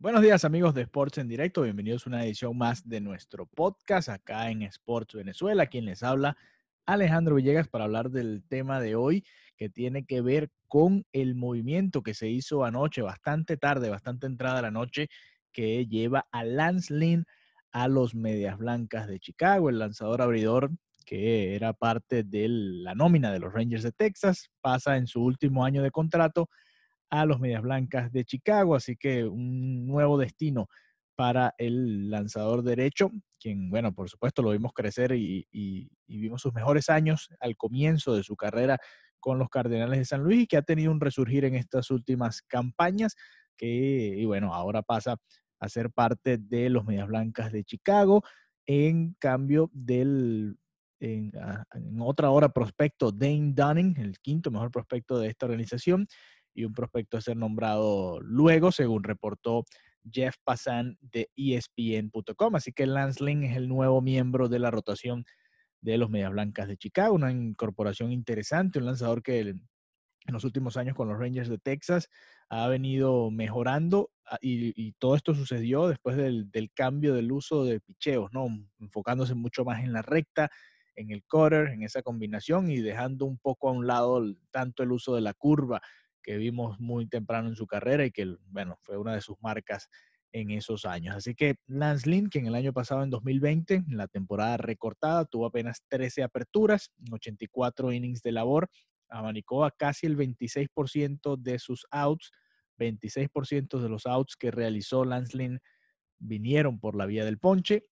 Buenos días amigos de Sports en Directo, bienvenidos a una edición más de nuestro podcast acá en Sports Venezuela, quien les habla Alejandro Villegas para hablar del tema de hoy que tiene que ver con el movimiento que se hizo anoche, bastante tarde, bastante entrada la noche, que lleva a Lance Lynn a los Medias Blancas de Chicago, el lanzador abridor que era parte de la nómina de los Rangers de Texas, pasa en su último año de contrato a los Medias Blancas de Chicago, así que un nuevo destino para el lanzador derecho, quien, bueno, por supuesto lo vimos crecer y, vimos sus mejores años al comienzo de su carrera con los Cardenales de San Luis y que ha tenido un resurgir en estas últimas campañas, que, y bueno, ahora pasa a ser parte de los Medias Blancas de Chicago, en cambio del, en, ah, en otra hora prospecto, Dane Dunning, el quinto mejor prospecto de esta organización, y un prospecto a ser nombrado luego, según reportó Jeff Passan de ESPN.com. Así que Lance Lynn es el nuevo miembro de la rotación de los Medias Blancas de Chicago, una incorporación interesante, un lanzador que en los últimos años con los Rangers de Texas ha venido mejorando ah, y, todo esto sucedió después del, cambio del uso de picheos, ¿no? enfocándose mucho más en la recta, en el cutter, en esa combinación y dejando un poco a un lado tanto el uso de la curva que vimos muy temprano en su carrera y que, bueno, fue una de sus marcas en esos años. Así que Lance Lynn, que en el año pasado, en 2020, en la temporada recortada, tuvo apenas 13 aperturas, 84 innings de labor, abanicó a casi el 26% de sus outs, 26% de los outs que realizó Lance Lynn vinieron por la vía del ponche.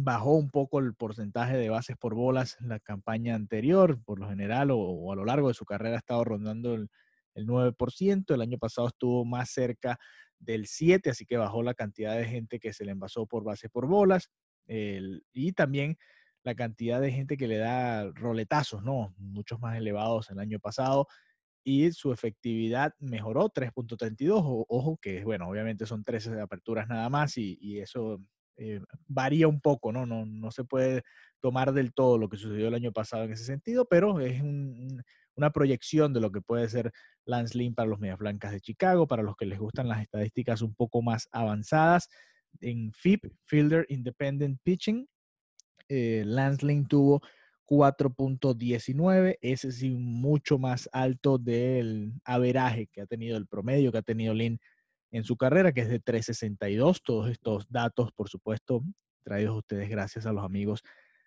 Bajó un poco el porcentaje de bases por bolas en la campaña anterior, por lo general o, o a lo largo de su carrera ha estado rondando el el 9%, el año pasado estuvo más cerca del 7%, así que bajó la cantidad de gente que se le envasó por bases por bolas y también la cantidad de gente que le da roletazos, ¿no? Muchos más elevados el año pasado y su efectividad mejoró 3.32. Ojo que, bueno, obviamente son 13 aperturas nada más y, eso eh, varía un poco, ¿no? ¿no? No se puede tomar del todo lo que sucedió el año pasado en ese sentido, pero es un, una proyección de lo que puede ser Lance para los Medias Blancas de Chicago, para los que les gustan las estadísticas un poco más avanzadas. En FIP, Fielder Independent Pitching, eh, Lance tuvo 4.19, ese sí mucho más alto del averaje que ha tenido el promedio que ha tenido Lynn en su carrera, que es de 3.62. Todos estos datos, por supuesto, traídos a ustedes gracias a los amigos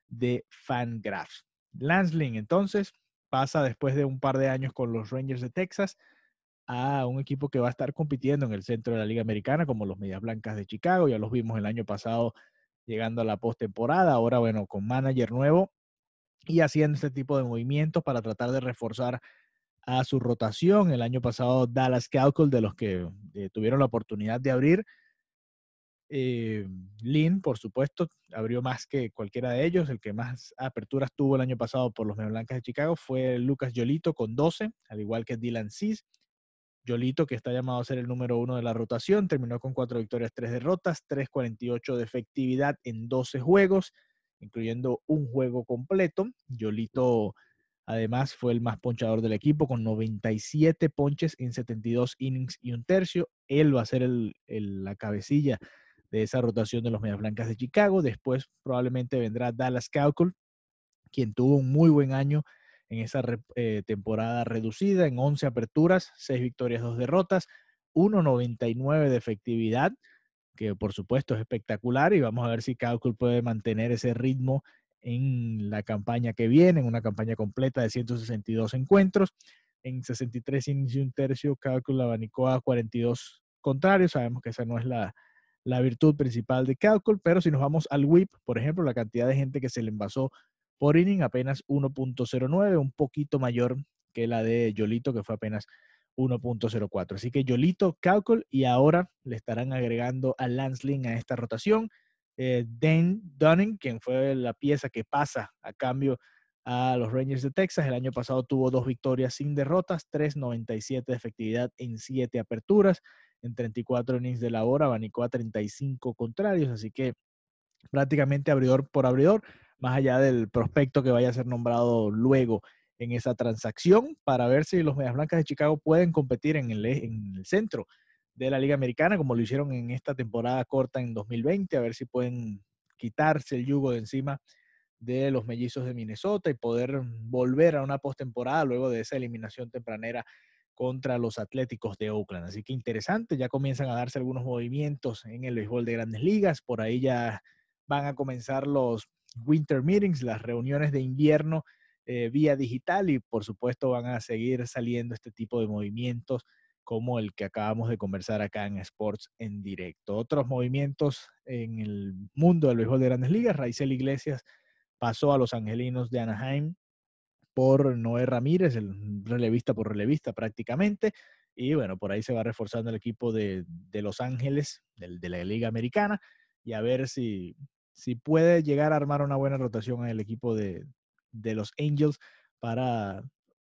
de Fangraph. Lance Lynn, entonces, pasa después de un par de años con los Rangers de Texas a un equipo que va a estar compitiendo en el centro de la Liga Americana, como los Medias Blancas de Chicago. Ya los vimos el año pasado llegando a la postemporada. Ahora, bueno, con manager nuevo y haciendo este tipo de movimientos para tratar de reforzar a su rotación. El año pasado, Dallas Calcul de los que eh, tuvieron la oportunidad de abrir, eh, Lin, por supuesto, abrió más que cualquiera de ellos. El que más aperturas tuvo el año pasado por los Blancas de Chicago fue Lucas Yolito con 12, al igual que Dylan Cis. Yolito, que está llamado a ser el número uno de la rotación, terminó con cuatro victorias, tres derrotas, 3.48 de efectividad en 12 juegos, incluyendo un juego completo. Yolito, además, fue el más ponchador del equipo con 97 ponches en 72 innings y un tercio. Él va a ser la cabecilla de esa rotación de los Medias Blancas de Chicago. Después probablemente vendrá Dallas Cowell, quien tuvo un muy buen año en esa eh, temporada reducida, en 11 aperturas, 6 victorias, 2 derrotas, 1.99 de efectividad, que por supuesto es espectacular y vamos a ver si Cowell puede mantener ese ritmo en la campaña que viene, en una campaña completa de 162 encuentros. En 63 inició un tercio, la abanicó a 42 contrarios, sabemos que esa no es la, la virtud principal de Calcol, pero si nos vamos al WIP, por ejemplo, la cantidad de gente que se le envasó por inning apenas 1.09, un poquito mayor que la de Yolito, que fue apenas 1.04. Así que Yolito, Calcol y ahora le estarán agregando a Lansling a esta rotación. Eh, Dan Dunning, quien fue la pieza que pasa a cambio a los Rangers de Texas. El año pasado tuvo dos victorias sin derrotas, 3.97 de efectividad en siete aperturas en 34 innings de la hora abanicó a 35 contrarios, así que prácticamente abridor por abridor, más allá del prospecto que vaya a ser nombrado luego en esa transacción, para ver si los Medias Blancas de Chicago pueden competir en el, e-, en el centro de la Liga Americana, como lo hicieron en esta temporada corta en 2020, a ver si pueden quitarse el yugo de encima de los mellizos de Minnesota y poder volver a una postemporada luego de esa eliminación tempranera contra los Atléticos de Oakland. Así que interesante, ya comienzan a darse algunos movimientos en el béisbol de grandes ligas, por ahí ya van a comenzar los winter meetings, las reuniones de invierno eh, vía digital y por supuesto van a seguir saliendo este tipo de movimientos como el que acabamos de conversar acá en Sports en directo. Otros movimientos en el mundo del béisbol de grandes ligas, Raizel Iglesias pasó a los Angelinos de Anaheim por Noé Ramírez, el relevista por relevista prácticamente. Y bueno, por ahí se va reforzando el equipo de, Los Ángeles, de la Liga Americana, y a ver si, si puede llegar a armar una buena rotación en el equipo de, los Angels para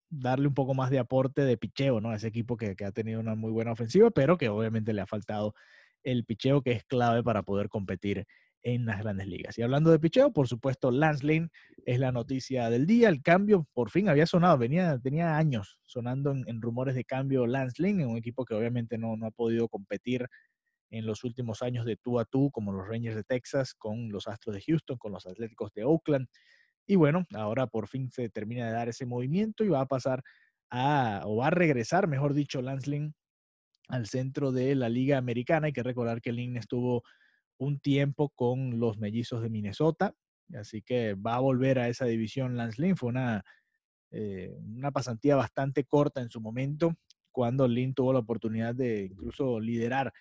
darle un poco más de aporte de picheo, ¿no? A ese equipo que, que, ha tenido una muy buena ofensiva, pero que obviamente le ha faltado el picheo que es clave para poder competir en las grandes ligas. Y hablando de picheo, por supuesto, Lance Lynn es la noticia del día. El cambio por fin había sonado, venía, tenía años sonando en, rumores de cambio Lance Lynn, en un equipo que obviamente no, no, ha podido competir en los últimos años de tú a tú, como los Rangers de Texas, con los Astros de Houston, con los Atléticos de Oakland. Y bueno, ahora por fin se termina de dar ese movimiento y va a pasar a, o va a regresar, mejor dicho, Lance Lynn al centro de la Liga Americana. Hay que recordar que Lynn estuvo un tiempo con los mellizos de Minnesota, así que va a volver a esa división Lance Lynn. Fue una, eh, una pasantía bastante corta en su momento, cuando Lynn tuvo la oportunidad de incluso liderar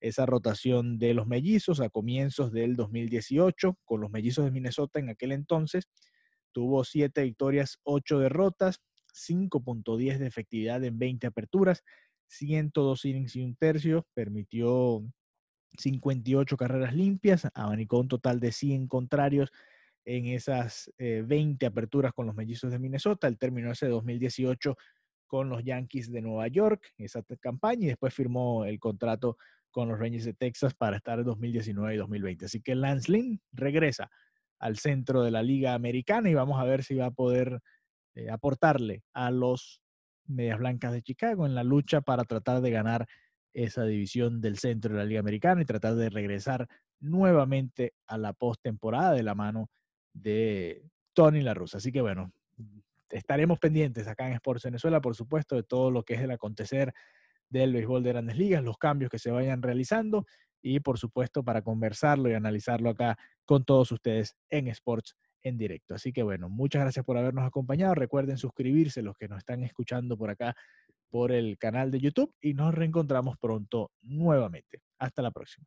esa rotación de los mellizos a comienzos del 2018 con los mellizos de Minnesota en aquel entonces. Tuvo siete victorias, ocho derrotas, 5.10 de efectividad en 20 aperturas, 102 innings y un tercio, permitió 58 carreras limpias, abanicó un total de 100 contrarios en esas eh, veinte 20 aperturas con los mellizos de Minnesota. Él terminó ese 2018 con los Yankees de Nueva York, esa campaña, y después firmó el contrato con los Rangers de Texas para estar en 2019 y 2020. Así que Lance Lynn regresa al centro de la Liga Americana y vamos a ver si va a poder eh, aportarle a los Medias Blancas de Chicago en la lucha para tratar de ganar esa división del centro de la Liga Americana y tratar de regresar nuevamente a la postemporada de la mano de Tony La Así que bueno, estaremos pendientes acá en Sports Venezuela, por supuesto, de todo lo que es el acontecer del béisbol de grandes ligas, los cambios que se vayan realizando y por supuesto para conversarlo y analizarlo acá con todos ustedes en Sports en directo. Así que bueno, muchas gracias por habernos acompañado. Recuerden suscribirse los que nos están escuchando por acá por el canal de YouTube y nos reencontramos pronto nuevamente. Hasta la próxima.